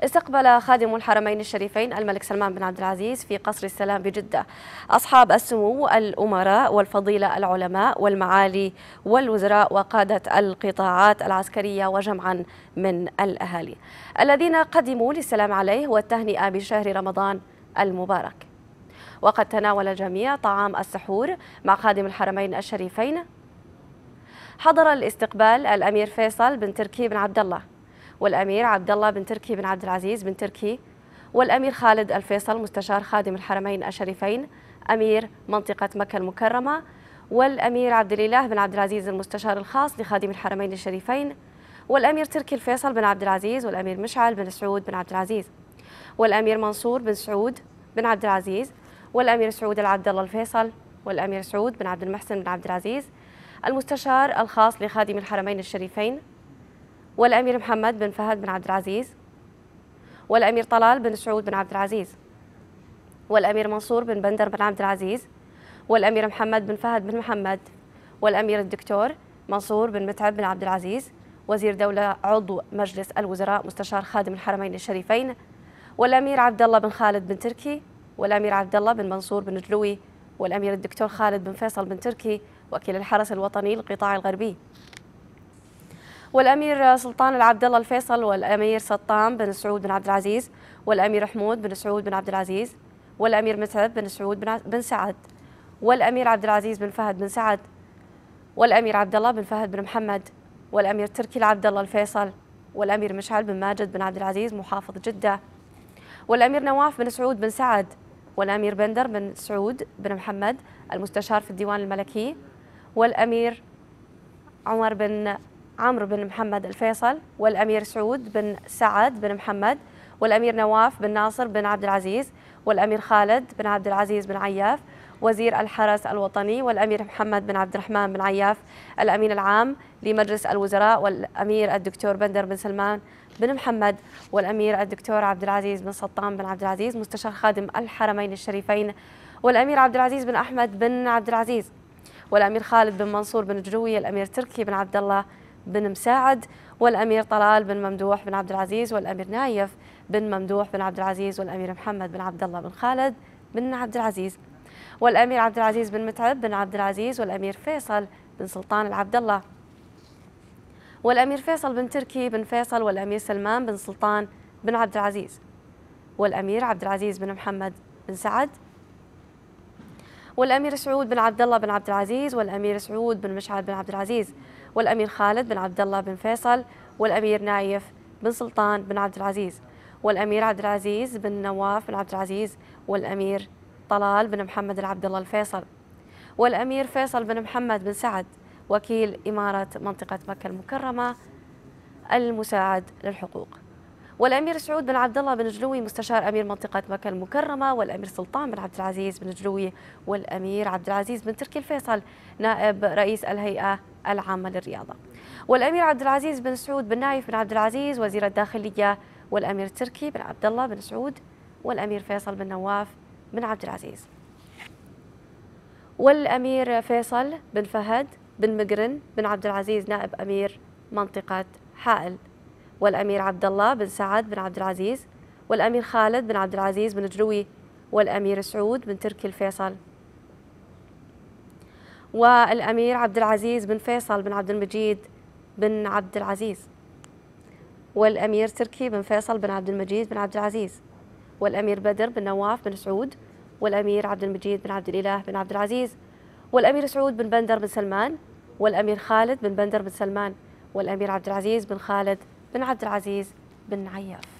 استقبل خادم الحرمين الشريفين الملك سلمان بن عبد العزيز في قصر السلام بجدة أصحاب السمو الأمراء والفضيلة العلماء والمعالي والوزراء وقادة القطاعات العسكرية وجمعا من الأهالي الذين قدموا للسلام عليه والتهنئة بشهر رمضان المبارك وقد تناول الجميع طعام السحور مع خادم الحرمين الشريفين حضر الاستقبال الأمير فيصل بن تركي بن عبد الله والامير عبد الله بن تركي بن عبد العزيز بن تركي والامير خالد الفيصل مستشار خادم الحرمين الشريفين امير منطقه مكه المكرمه والامير عبد الاله بن عبد العزيز المستشار الخاص لخادم الحرمين الشريفين والامير تركي الفيصل بن عبد العزيز والامير مشعل بن سعود بن عبد العزيز والامير منصور بن سعود بن عبد العزيز والامير سعود العبد الله الفيصل والامير سعود بن عبد المحسن بن عبد العزيز المستشار الخاص لخادم الحرمين الشريفين والأمير محمد بن فهد بن عبد العزيز والأمير طلال بن سعود بن عبد العزيز والأمير منصور بن بندر بن عبد العزيز والأمير محمد بن فهد بن محمد والأمير الدكتور منصور بن متعب بن عبد العزيز وزير دولة عضو مجلس الوزراء مستشار خادم الحرمين الشريفين والأمير عبد الله بن خالد بن تركي والأمير عبد الله بن منصور بن جلوي والأمير الدكتور خالد بن فيصل بن تركي وكيل الحرس الوطني للقطاع الغربي والأمير سلطان العبد الله الفيصل والأمير سطام بن سعود بن عبد العزيز والأمير حمود بن سعود بن عبد العزيز والأمير متعب بن سعود بن سعد والأمير عبد العزيز بن فهد بن سعد والأمير عبد الله بن فهد بن محمد والأمير تركي العبد الله الفيصل والأمير مشعل بن ماجد بن عبد العزيز محافظ جدة والأمير نواف بن سعود بن سعد والأمير بندر بن سعود بن محمد المستشار في الديوان الملكي والأمير عمر بن عمرو بن محمد الفيصل والأمير سعود بن سعد بن محمد والأمير نواف بن ناصر بن عبد العزيز والأمير خالد بن عبد العزيز بن عياف وزير الحرس الوطني والأمير محمد بن عبد الرحمن بن عياف الأمين العام لمجلس الوزراء والأمير الدكتور بندر بن سلمان بن محمد والأمير الدكتور عبد العزيز بن سلطان بن عبد العزيز مستشار خادم الحرمين الشريفين والأمير عبد العزيز بن أحمد بن عبد العزيز والأمير خالد بن منصور بن جروي الأمير تركي بن عبد الله بن مساعد والأمير طلال بن ممدوح بن عبد العزيز والأمير نايف بن ممدوح بن عبد العزيز والأمير محمد بن عبد الله بن خالد بن عبد العزيز والأمير عبد العزيز بن متعب بن عبد العزيز والأمير فيصل بن سلطان العبد الله والأمير فيصل بن تركي بن فيصل والأمير سلمان بن سلطان بن عبد العزيز والأمير عبد العزيز بن محمد بن سعد والأمير سعود بن عبد الله بن عبد العزيز والأمير سعود بن مشعل بن عبد العزيز والأمير خالد بن عبد الله بن فيصل والأمير نايف بن سلطان بن عبد العزيز والأمير عبد العزيز بن نواف بن عبد العزيز والأمير طلال بن محمد العبد الله الفيصل والأمير فيصل بن محمد بن سعد وكيل إمارة منطقة مكة المكرمة المساعد للحقوق والامير سعود بن عبد الله بن جلوي مستشار امير منطقه مكه المكرمه والامير سلطان بن عبد العزيز بن جلوي والامير عبد العزيز بن تركي الفيصل نائب رئيس الهيئه العامه للرياضه. والامير عبد العزيز بن سعود بن نايف بن عبد العزيز وزير الداخليه والامير تركي بن عبد الله بن سعود والامير فيصل بن نواف بن عبد العزيز. والامير فيصل بن فهد بن مقرن بن عبد العزيز نائب امير منطقه حائل والأمير عبد الله بن سعد بن عبد العزيز والأمير خالد بن عبد العزيز بن جروي والأمير سعود بن تركي الفيصل والأمير عبد العزيز بن فيصل بن عبد المجيد بن عبد العزيز والأمير تركي بن فيصل بن عبد المجيد بن عبد العزيز والأمير بدر بن نواف بن سعود والأمير عبد المجيد بن عبد الإله بن عبد العزيز والأمير سعود بن بندر بن سلمان والأمير خالد بن بندر بن سلمان والأمير عبد العزيز بن خالد بن عبد العزيز بن عياف